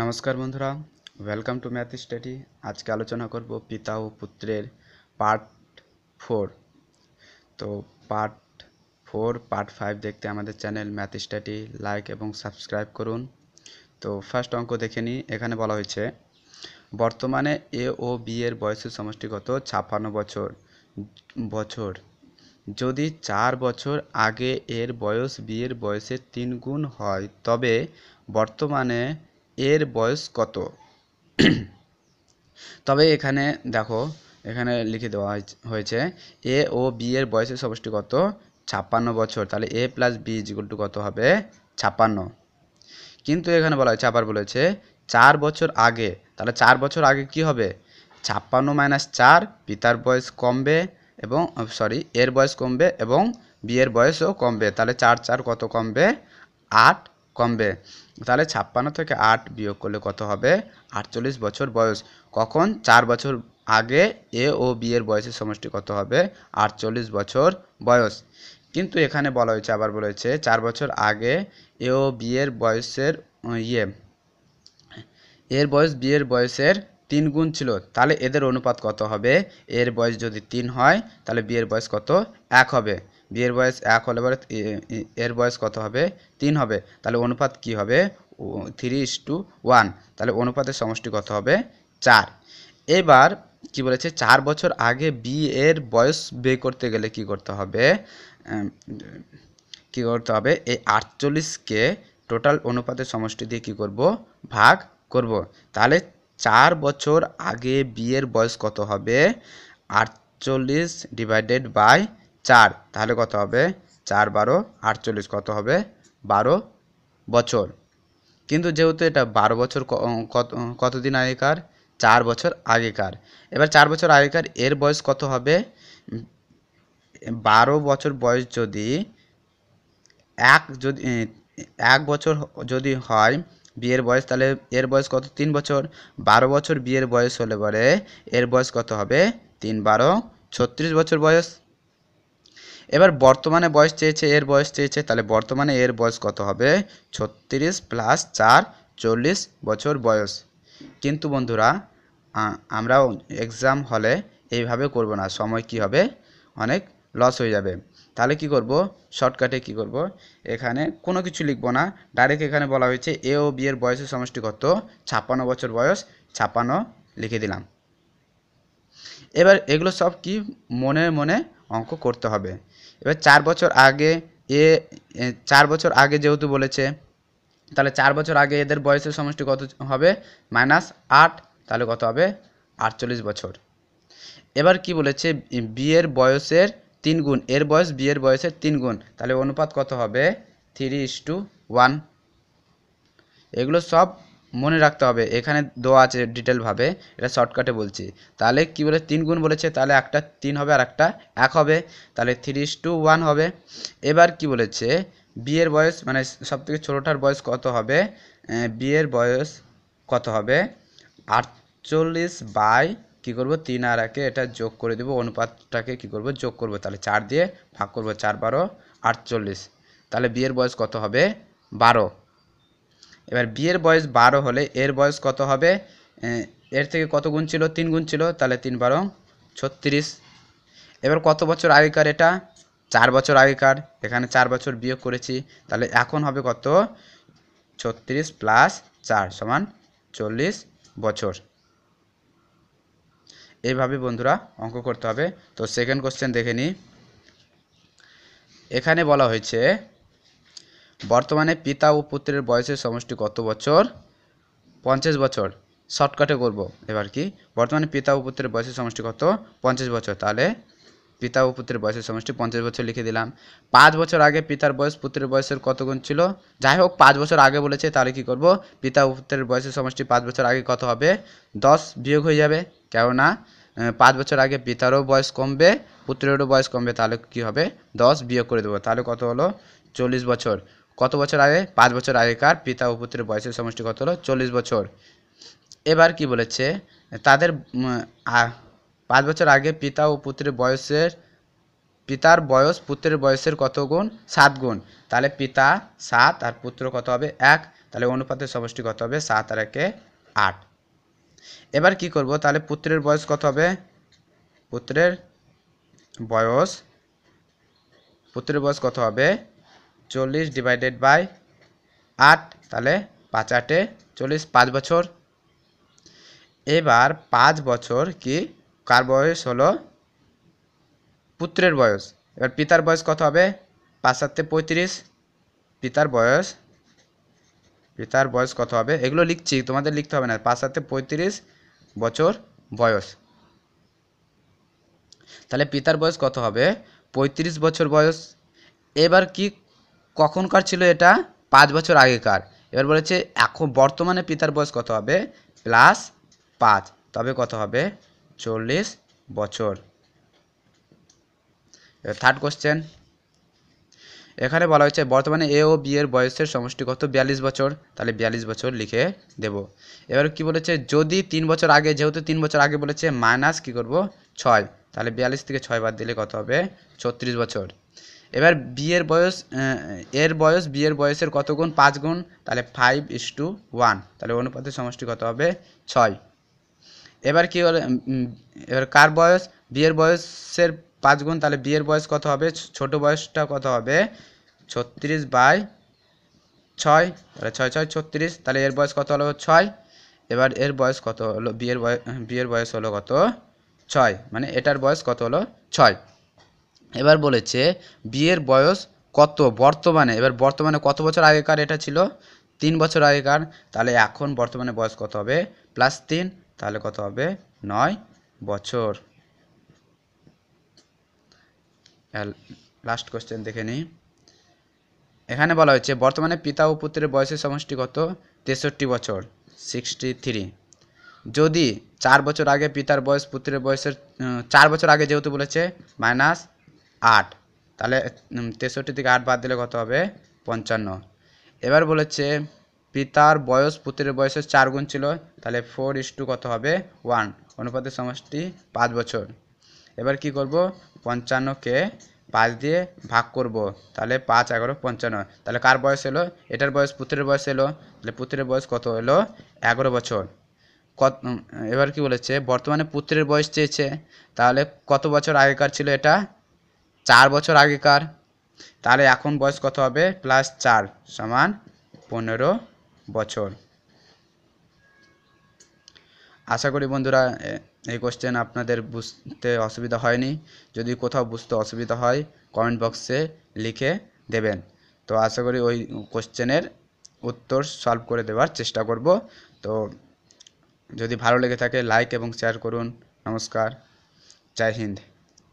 নমস্কার বন্ধুরা welcome to math study আজকে আলোচনা করব পিতা ও পুত্রের পার্ট ফোর তো পার্ট ফোর পার্ট ফাইভ দেখতে আমাদের চ্যানেল ম্যাথ স্টাডি লাইক এবং সাবস্ক্রাইব করুন তো ফার্স্ট অঙ্ক দেখে নিই এখানে বলা হয়েছে বর্তমানে এ ও বি এর বয়সের সমষ্টিগত ছাপ্পান্ন বছর বছর যদি চার বছর আগে এর বয়স বিয়ের এর বয়সের তিন গুণ হয় তবে বর্তমানে এর বয়স কত তবে এখানে দেখো এখানে লিখে দেওয়া হয়েছে এ ও বি এর বয়সের সমষ্টি কত ছাপ্পান্ন বছর তাহলে A plus B equal to কত হবে ছাপ্পান্ন কিন্তু এখানে বলা হয়েছে আবার বলেছে চার বছর আগে তাহলে চার বছর আগে কি হবে ছাপ্পান্ন মাইনাস চার পিতার বয়স কমবে এবং সরি এর বয়স কমবে এবং বিয়ের বয়সও কমবে তাহলে চার চার কত কমবে আট কমবে তাহলে ছাপ্পান্ন থেকে আট বিয়োগ করলে কত হবে আটচল্লিশ বছর বয়স কখন চার বছর আগে এ ও বিয়ের বয়সের সমষ্টি কত হবে আটচল্লিশ বছর বয়স কিন্তু এখানে বলা হয়েছে আবার বলেছে চার বছর আগে এ ও বিয়ের বয়সের ইয়ে এর বয়স বিয়ের বয়সের তিন গুণ ছিল তাহলে এদের অনুপাত কত হবে এর বয়স যদি তিন হয় তাহলে বিয়ের বয়স কত এক হবে বিয়ের বয়স এক হলে পরে এর বয়স কত হবে তিন হবে তাহলে অনুপাত কি হবে থ্রি ইস টু ওয়ান তাহলে অনুপাতের সমষ্টি কত হবে চার এবার কি বলেছে চার বছর আগে বিয়ের বয়স বে করতে গেলে কি করতে হবে কি করতে হবে এই আটচল্লিশকে টোটাল অনুপাতের সমষ্টি দিয়ে কী করব ভাগ করব তাহলে চার বছর আগে বিয়ের বয়স কত হবে আটচল্লিশ ডিভাইডেড বাই চার তাহলে কত হবে চার বারো আটচল্লিশ কত হবে বারো বছর কিন্তু যেহেতু এটা বারো বছর কত কতদিন আগেকার চার বছর আগেকার এবার চার বছর আগেকার এর বয়স কত হবে বারো বছর বয়স যদি এক যদি এক বছর যদি হয় বিয়ের বয়স তাহলে এর বয়স কত তিন বছর বারো বছর বিয়ের বয়স হলে পরে এর বয়স কত হবে তিন বারো ছত্রিশ বছর বয়স এবার বর্তমানে বয়স চেয়েছে এর বয়স চেয়েছে তাহলে বর্তমানে এর বয়স কত হবে ছত্রিশ প্লাস চার চল্লিশ বছর বয়স কিন্তু বন্ধুরা আমরা এক্সাম হলে এইভাবে করব না সময় কি হবে অনেক লস হয়ে যাবে তাহলে কি করব শর্টকাটে কি করব এখানে কোনো কিছু লিখব না ডাইরেক্ট এখানে বলা হয়েছে এ ও বিয়ের বয়সের সমষ্টি কত ছাপ্পান্ন বছর বয়স ছাপ্পান্ন লিখে দিলাম এবার এগুলো সব কি মনে মনে অঙ্ক করতে হবে এবার চার বছর আগে এ চার বছর আগে যেহেতু বলেছে তাহলে চার বছর আগে এদের বয়সের সমষ্টি কত হবে মাইনাস আট তাহলে কত হবে আটচল্লিশ বছর এবার কি বলেছে বিয়ের বয়সের তিন গুণ এর বয়স বিয়ের বয়সের তিন গুণ তাহলে অনুপাত কত হবে থ্রি ইস টু ওয়ান এগুলো সব মনে রাখতে হবে এখানে দেওয়া আছে ডিটেলভাবে এটা শর্টকাটে বলছি তাহলে কি বলে তিন গুণ বলেছে তাহলে একটা তিন হবে আর একটা এক হবে তাহলে থ্রি টু ওয়ান হবে এবার কি বলেছে বিয়ের বয়স মানে সব থেকে ছোটোটার বয়স কত হবে বিয়ের বয়স কত হবে আটচল্লিশ বাই কী করব তিন আর একে এটা যোগ করে দেবো অনুপাতটাকে কি করব যোগ করব তাহলে চার দিয়ে ভাগ করব চার বারো আটচল্লিশ তাহলে বিয়ের বয়স কত হবে বারো এবার বিয়ের বয়স বারো হলে এর বয়স কত হবে এর থেকে কত গুণ ছিল তিন গুণ ছিল তাহলে তিন বারো ছত্রিশ এবার কত বছর আগেকার এটা চার বছর আগেকার এখানে চার বছর বিয়োগ করেছি তাহলে এখন হবে কত ছত্রিশ প্লাস চার সমান চল্লিশ বছর এইভাবে বন্ধুরা অঙ্ক করতে হবে তো সেকেন্ড কোশ্চেন দেখে নিই এখানে বলা হয়েছে বর্তমানে পিতা ও পুত্রের বয়সের সমষ্টি কত বছর পঞ্চাশ বছর শর্টকাটে করব এবার কি বর্তমানে পিতা ও পুত্রের বয়সের সমষ্টি কত পঞ্চাশ বছর তাহলে পিতা ও পুত্রের বয়সের সমষ্টি পঞ্চাশ বছর লিখে দিলাম পাঁচ বছর আগে পিতার বয়স পুত্রের বয়সের কত গুণ ছিল যাই হোক পাঁচ বছর আগে বলেছে তাহলে কি করব পিতা ও পুত্রের বয়সের সমষ্টি পাঁচ বছর আগে কত হবে দশ বিয়োগ হয়ে যাবে কেননা পাঁচ বছর আগে পিতারও বয়স কমবে পুত্রেরও বয়স কমবে তাহলে কি হবে দশ বিয়োগ করে দেবো তাহলে কত হলো চল্লিশ বছর কত বছর আগে পাঁচ বছর আগেকার পিতা ও পুত্রের বয়সের সমষ্টি কত হলো চল্লিশ বছর এবার কি বলেছে তাদের পাঁচ বছর আগে পিতা ও পুত্রের বয়সের পিতার বয়স পুত্রের বয়সের কত গুণ সাত গুণ তাহলে পিতা সাত আর পুত্র কত হবে এক তাহলে অনুপাতের সমষ্টি কত হবে সাত আর একে আট এবার কি করব তাহলে পুত্রের বয়স কত হবে পুত্রের বয়স পুত্রের বয়স কত হবে চল্লিশ ডিভাইডেড বাই আট তাহলে পাঁচ আটে চল্লিশ পাঁচ বছর এবার পাঁচ বছর কি কার বয়স হলো পুত্রের বয়স এবার পিতার বয়স কত হবে পাঁচ সাতে পঁয়ত্রিশ পিতার বয়স পিতার বয়স কত হবে এগুলো লিখছি তোমাদের লিখতে হবে না পাঁচ সাতে পঁয়ত্রিশ বছর বয়স তাহলে পিতার বয়স কত হবে পঁয়ত্রিশ বছর বয়স এবার কি কখনকার ছিল এটা পাঁচ বছর আগেকার এবার বলেছে এখন বর্তমানে পিতার বয়স কত হবে প্লাস পাঁচ তবে কত হবে চল্লিশ বছর থার্ড কোশ্চেন এখানে বলা হয়েছে বর্তমানে এ ও বি এর বয়সের সমষ্টি কত বিয়াল্লিশ বছর তাহলে বিয়াল্লিশ বছর লিখে দেব এবার কি বলেছে যদি তিন বছর আগে যেহেতু তিন বছর আগে বলেছে মাইনাস কি করব ছয় তাহলে বিয়াল্লিশ থেকে ছয় বাদ দিলে কত হবে ছত্রিশ বছর এবার বিয়ের বয়স এর বয়স বিয়ের বয়সের কত গুণ পাঁচ গুণ তাহলে ফাইভ ইস টু ওয়ান তাহলে অনুপাতের সমষ্টি কত হবে ছয় এবার কি হলো এবার কার বয়স বিয়ের বয়সের পাঁচ গুণ তাহলে বিয়ের বয়স কত হবে ছোট বয়সটা কত হবে ছত্রিশ বাই ছয় তাহলে ছয় ছয় ছত্রিশ তাহলে এর বয়স কত হলো ছয় এবার এর বয়স কত হলো বিয়ের বয়স বিয়ের বয়স হলো কত ছয় মানে এটার বয়স কত হলো ছয় এবার বলেছে বিয়ের বয়স কত বর্তমানে এবার বর্তমানে কত বছর আগেকার এটা ছিল তিন বছর আগেকার তাহলে এখন বর্তমানে বয়স কত হবে প্লাস তিন তাহলে কত হবে নয় বছর লাস্ট কোশ্চেন দেখে নিই এখানে বলা হয়েছে বর্তমানে পিতা ও পুত্রের বয়সের সমষ্টি কত তেষট্টি বছর সিক্সটি থ্রি যদি চার বছর আগে পিতার বয়স পুত্রের বয়সের চার বছর আগে যেহেতু বলেছে মাইনাস আট তাহলে তেষট্টি থেকে আট বাদ দিলে কত হবে পঞ্চান্ন এবার বলেছে পিতার বয়স পুত্রের বয়সের চার গুণ ছিল তাহলে ফোর ইস টু কত হবে ওয়ান অনুপাতের সমষ্টি পাঁচ বছর এবার কি করব পঞ্চান্নকে পাঁচ দিয়ে ভাগ করব তাহলে পাঁচ এগারো পঞ্চান্ন তাহলে কার বয়স এলো এটার বয়স পুত্রের বয়স এলো তাহলে পুত্রের বয়স কত এলো এগারো বছর কত এবার কি বলেছে বর্তমানে পুত্রের বয়স চেয়েছে তাহলে কত বছর আগেকার ছিল এটা চার বছর আগেকার তাহলে এখন বয়স কত হবে প্লাস চার সমান পনেরো বছর আশা করি বন্ধুরা এই কোশ্চেন আপনাদের বুঝতে অসুবিধা হয়নি যদি কোথাও বুঝতে অসুবিধা হয় কমেন্ট বক্সে লিখে দেবেন তো আশা করি ওই কোশ্চেনের উত্তর সলভ করে দেওয়ার চেষ্টা করব তো যদি ভালো লেগে থাকে লাইক এবং শেয়ার করুন নমস্কার জয় হিন্দ